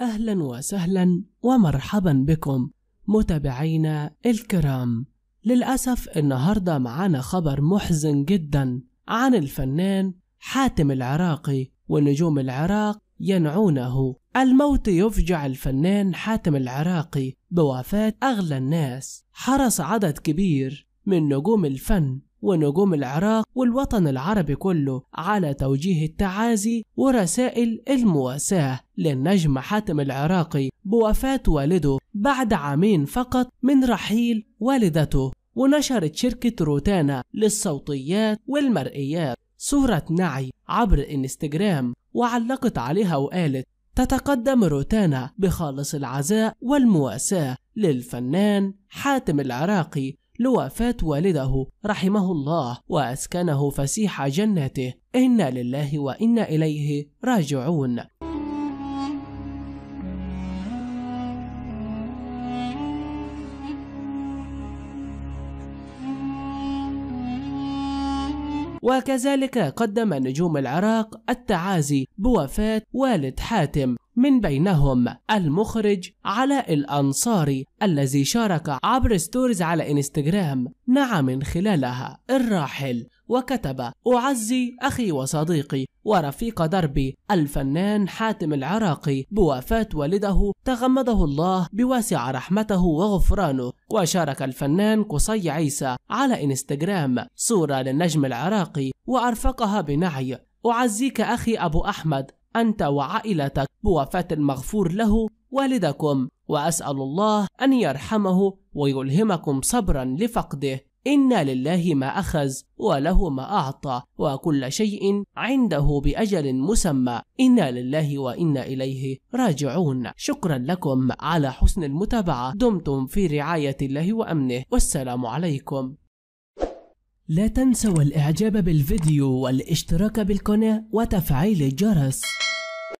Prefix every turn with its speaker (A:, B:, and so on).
A: أهلا وسهلا ومرحبا بكم متابعينا الكرام للأسف النهاردة معانا خبر محزن جدا عن الفنان حاتم العراقي ونجوم العراق ينعونه الموت يفجع الفنان حاتم العراقي بوفاة أغلى الناس حرص عدد كبير من نجوم الفن ونجوم العراق والوطن العربي كله على توجيه التعازي ورسائل المواساة للنجم حاتم العراقي بوفاة والده بعد عامين فقط من رحيل والدته ونشرت شركة روتانا للصوتيات والمرئيات صورة نعي عبر انستجرام وعلقت عليها وقالت تتقدم روتانا بخالص العزاء والمواساة للفنان حاتم العراقي لوفاة والده رحمه الله وأسكنه فسيح جنته إنا لله وإنا إليه راجعون وكذلك قدم نجوم العراق التعازي بوفاة والد حاتم من بينهم المخرج علاء الأنصاري الذي شارك عبر ستوريز على إنستغرام نعى من خلالها الراحل وكتب أعزي أخي وصديقي ورفيق دربي الفنان حاتم العراقي بوفاة والده تغمده الله بواسع رحمته وغفرانه وشارك الفنان قصي عيسى على إنستغرام صورة للنجم العراقي وأرفقها بنعي أعزيك أخي أبو أحمد أنت وعائلتك بوفاة المغفور له والدكم وأسأل الله أن يرحمه ويلهمكم صبرا لفقده إنا لله ما أخذ وله ما أعطى وكل شيء عنده بأجل مسمى إنا لله وإنا إليه راجعون شكرا لكم على حسن المتابعة دمتم في رعاية الله وأمنه والسلام عليكم لا تنسوا الإعجاب بالفيديو والاشتراك بالقناة وتفعيل الجرس